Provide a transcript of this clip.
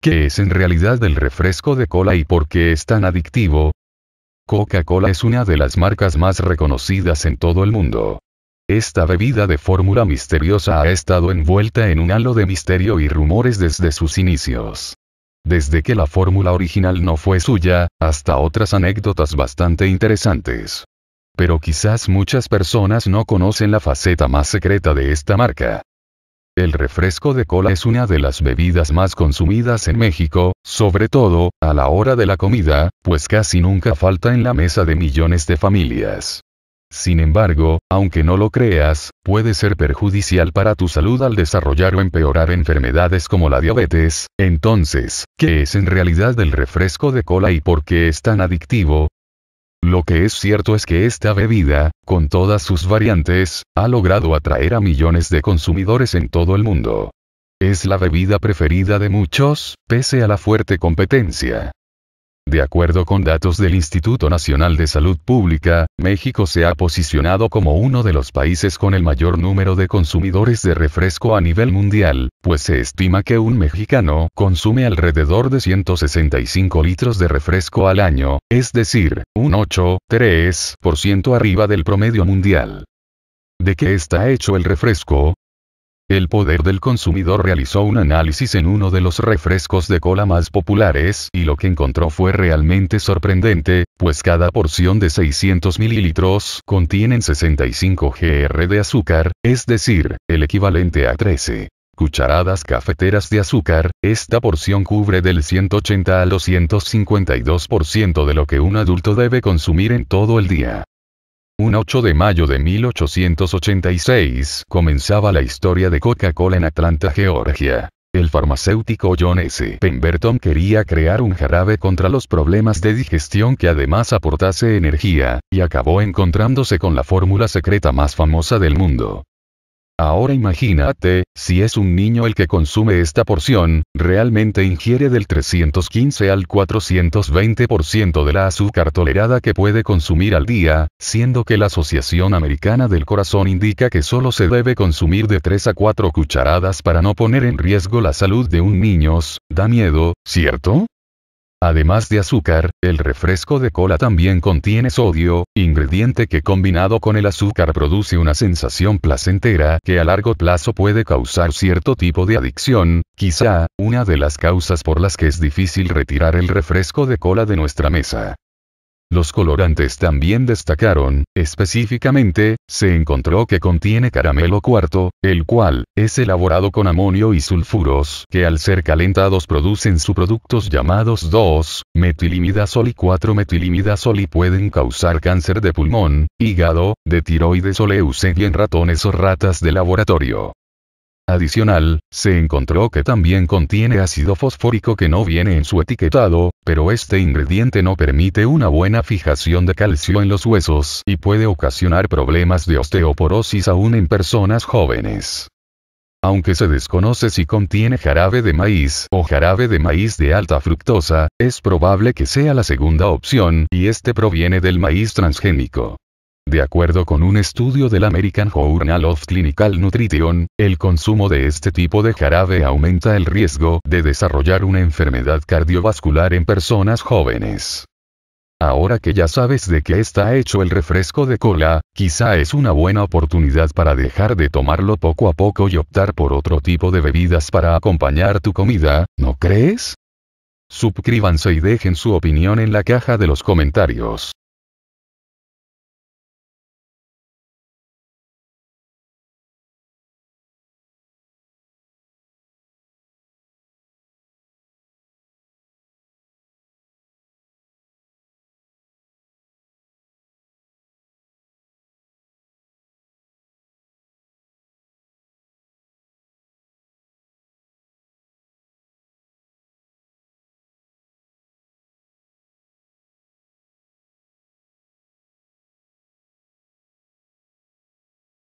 ¿Qué es en realidad el refresco de cola y por qué es tan adictivo? Coca-Cola es una de las marcas más reconocidas en todo el mundo. Esta bebida de fórmula misteriosa ha estado envuelta en un halo de misterio y rumores desde sus inicios. Desde que la fórmula original no fue suya, hasta otras anécdotas bastante interesantes. Pero quizás muchas personas no conocen la faceta más secreta de esta marca. El refresco de cola es una de las bebidas más consumidas en México, sobre todo, a la hora de la comida, pues casi nunca falta en la mesa de millones de familias. Sin embargo, aunque no lo creas, puede ser perjudicial para tu salud al desarrollar o empeorar enfermedades como la diabetes. Entonces, ¿qué es en realidad el refresco de cola y por qué es tan adictivo? Lo que es cierto es que esta bebida, con todas sus variantes, ha logrado atraer a millones de consumidores en todo el mundo. Es la bebida preferida de muchos, pese a la fuerte competencia. De acuerdo con datos del Instituto Nacional de Salud Pública, México se ha posicionado como uno de los países con el mayor número de consumidores de refresco a nivel mundial, pues se estima que un mexicano consume alrededor de 165 litros de refresco al año, es decir, un 8,3% arriba del promedio mundial. ¿De qué está hecho el refresco? El poder del consumidor realizó un análisis en uno de los refrescos de cola más populares y lo que encontró fue realmente sorprendente, pues cada porción de 600 mililitros contienen 65 gr de azúcar, es decir, el equivalente a 13 cucharadas cafeteras de azúcar, esta porción cubre del 180 al 252% de lo que un adulto debe consumir en todo el día. Un 8 de mayo de 1886 comenzaba la historia de Coca-Cola en Atlanta, Georgia. El farmacéutico John S. Pemberton quería crear un jarabe contra los problemas de digestión que además aportase energía, y acabó encontrándose con la fórmula secreta más famosa del mundo. Ahora imagínate, si es un niño el que consume esta porción, realmente ingiere del 315 al 420% de la azúcar tolerada que puede consumir al día, siendo que la Asociación Americana del Corazón indica que solo se debe consumir de 3 a 4 cucharadas para no poner en riesgo la salud de un niño. Da miedo, ¿cierto? Además de azúcar, el refresco de cola también contiene sodio, ingrediente que combinado con el azúcar produce una sensación placentera que a largo plazo puede causar cierto tipo de adicción, quizá, una de las causas por las que es difícil retirar el refresco de cola de nuestra mesa. Los colorantes también destacaron, específicamente, se encontró que contiene caramelo cuarto, el cual, es elaborado con amonio y sulfuros que al ser calentados producen subproductos llamados 2-metilimidazol y 4-metilimidazol y pueden causar cáncer de pulmón, hígado, de tiroides o leucemia en ratones o ratas de laboratorio. Adicional, se encontró que también contiene ácido fosfórico que no viene en su etiquetado, pero este ingrediente no permite una buena fijación de calcio en los huesos y puede ocasionar problemas de osteoporosis aún en personas jóvenes. Aunque se desconoce si contiene jarabe de maíz o jarabe de maíz de alta fructosa, es probable que sea la segunda opción y este proviene del maíz transgénico. De acuerdo con un estudio del American Journal of Clinical Nutrition, el consumo de este tipo de jarabe aumenta el riesgo de desarrollar una enfermedad cardiovascular en personas jóvenes. Ahora que ya sabes de qué está hecho el refresco de cola, quizá es una buena oportunidad para dejar de tomarlo poco a poco y optar por otro tipo de bebidas para acompañar tu comida, ¿no crees? Suscríbanse y dejen su opinión en la caja de los comentarios.